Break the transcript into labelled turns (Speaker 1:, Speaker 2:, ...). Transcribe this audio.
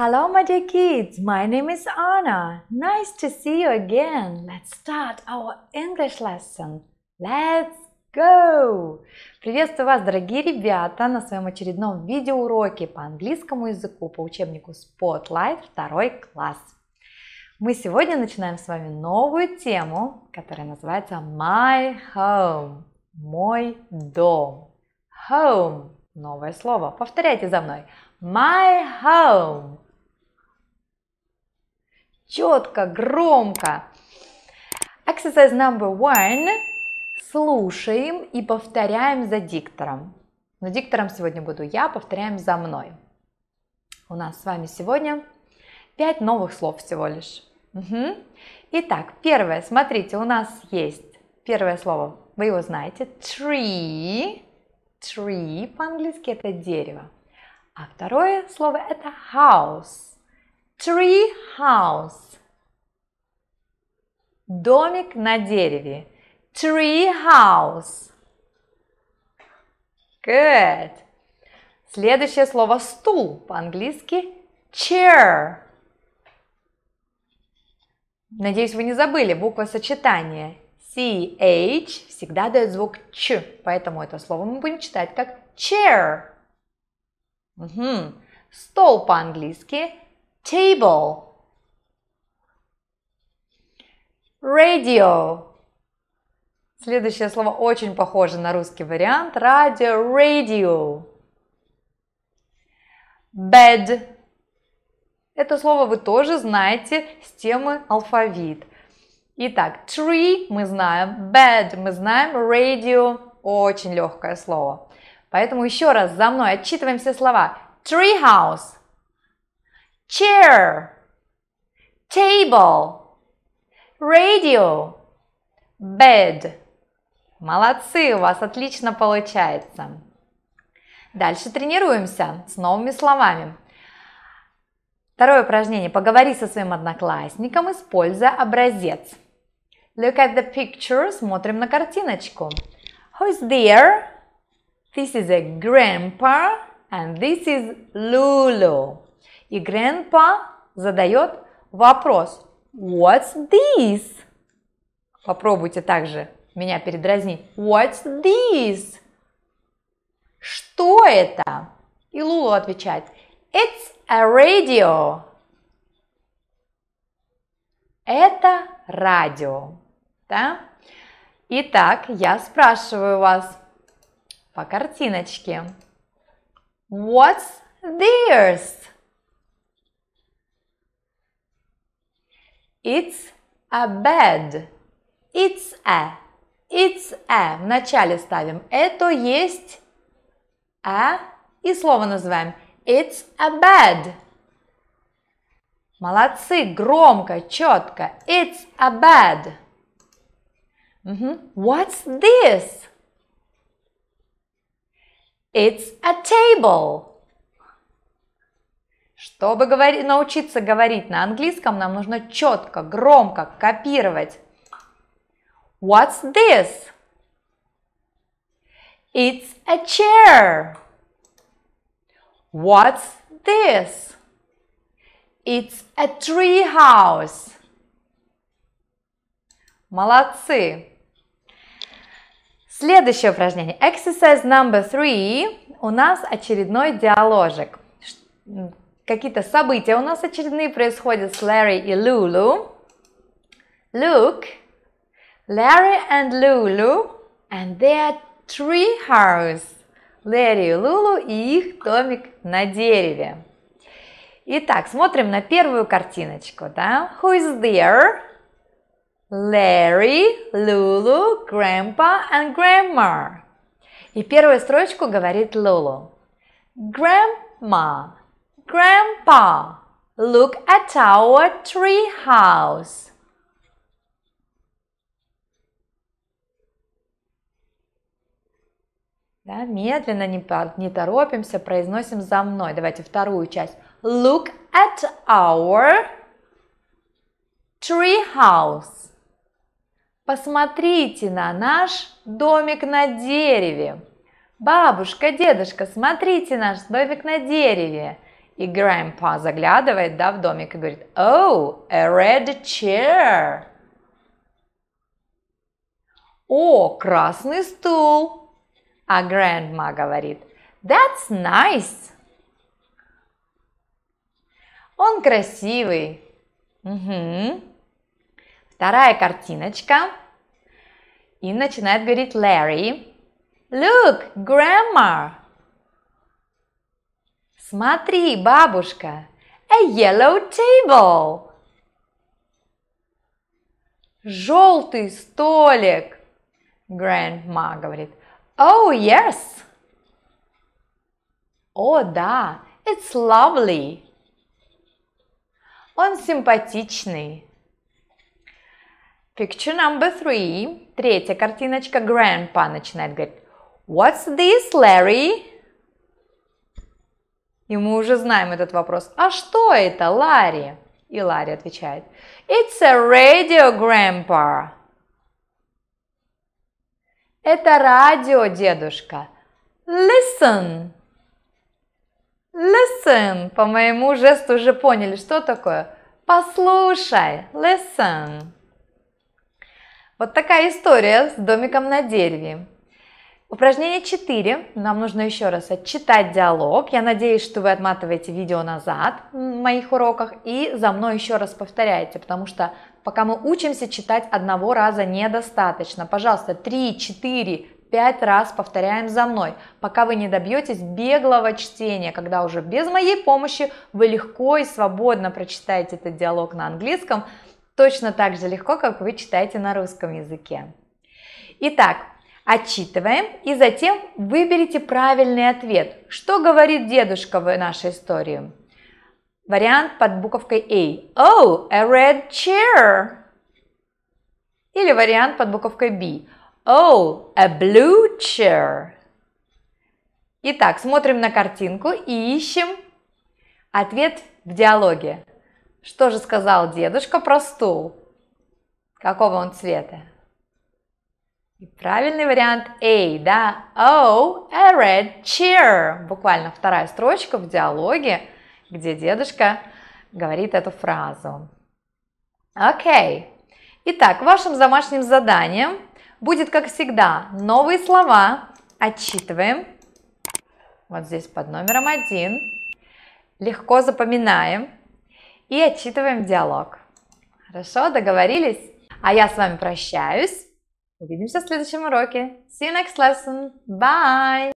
Speaker 1: Hello, my dear kids. My name is Anna. Nice to see you again. Let's start our English lesson. Let's go! Приветствую вас, дорогие ребята, на своем очередном видеоуроке по английскому языку по учебнику Spotlight второй класс. Мы сегодня начинаем с вами новую тему, которая называется My Home. Мой дом. Home. Новое слово. Повторяйте за мной. My home четко, громко. Exercise number one. Слушаем и повторяем за диктором. Но диктором сегодня буду я, повторяем за мной. У нас с вами сегодня 5 новых слов всего лишь. Угу. Итак, первое, смотрите, у нас есть первое слово, вы его знаете, tree. Tree по-английски это дерево. А второе слово это house. Tree house. Домик на дереве. Tree house. Good. Следующее слово стул по-английски chair. Надеюсь, вы не забыли буква сочетания CH всегда дает звук ч, поэтому это слово мы будем читать как chair. Угу. Стол по-английски table, radio. Следующее слово очень похоже на русский вариант. Радио, radio. Bed. Это слово вы тоже знаете с темы алфавит. Итак, tree мы знаем, bed мы знаем, radio очень легкое слово. Поэтому еще раз за мной отчитываем все слова. tree, house chair, table, radio, bed. Молодцы, у вас отлично получается. Дальше тренируемся с новыми словами. Второе упражнение. Поговори со своим одноклассником, используя образец. Look at the picture. Смотрим на картиночку. Who's there? This is a grandpa and this is Lulu. И grandpa задает вопрос. What's this? Попробуйте также меня передразнить. What's this? Что это? И Лулу отвечает. It's a radio. Это радио. Да? Итак, я спрашиваю вас по картиночке. What's this? It's a bed. It's a. It's a. В начале ставим. Это есть a. А. И слово называем. It's a bed. Молодцы, громко, четко. It's a bed. Угу. What's this? It's a table. Чтобы говори, научиться говорить на английском, нам нужно четко, громко копировать. What's this? It's a chair. What's this? It's a tree house. Молодцы! Следующее упражнение. Exercise number three. У нас очередной диаложик какие-то события у нас очередные происходят с Ларри и Лулу. Look, Larry and Lulu, and their tree house. Ларри и Лулу и их домик на дереве. Итак, смотрим на первую картиночку, да? Who is there? Larry, Lulu, Grandpa and Grandma. И первую строчку говорит Лулу. Grandma, Grandpa, look at our tree house. Да, медленно, не, не торопимся, произносим за мной. Давайте вторую часть. Look at our tree house. Посмотрите на наш домик на дереве. Бабушка, дедушка, смотрите наш домик на дереве. И grandpa заглядывает, да, в домик и говорит, oh, a red chair. О, красный стул. А grandma говорит, that's nice. Он красивый. Угу. Вторая картиночка. И начинает говорить Ларри, Look, grandma. Смотри, бабушка, a yellow table. Желтый столик, grandma говорит. Oh, yes. О, да, it's lovely. Он симпатичный. Picture number three. Третья картиночка. Grandpa начинает говорить. What's this, Larry? И мы уже знаем этот вопрос. А что это, Ларри? И Ларри отвечает. It's a radio, grandpa. Это радио, дедушка. Listen. Listen. По моему жесту уже поняли, что такое. Послушай. Listen. Вот такая история с домиком на дереве. Упражнение 4. Нам нужно еще раз отчитать диалог. Я надеюсь, что вы отматываете видео назад в моих уроках и за мной еще раз повторяете, потому что пока мы учимся читать одного раза недостаточно. Пожалуйста, 3, 4, пять раз повторяем за мной, пока вы не добьетесь беглого чтения, когда уже без моей помощи вы легко и свободно прочитаете этот диалог на английском, точно так же легко, как вы читаете на русском языке. Итак, Отчитываем и затем выберите правильный ответ. Что говорит дедушка в нашей истории? Вариант под буковкой A. Oh, a red chair. Или вариант под буковкой B. Oh, a blue chair. Итак, смотрим на картинку и ищем ответ в диалоге. Что же сказал дедушка про стул? Какого он цвета? И правильный вариант A, да? Oh, a red chair. Буквально вторая строчка в диалоге, где дедушка говорит эту фразу. Окей. Okay. Итак, вашим домашним заданием будет, как всегда, новые слова. Отчитываем. Вот здесь под номером один. Легко запоминаем. И отчитываем диалог. Хорошо, договорились? А я с вами прощаюсь. Увидимся в следующем уроке. See you next lesson. Bye!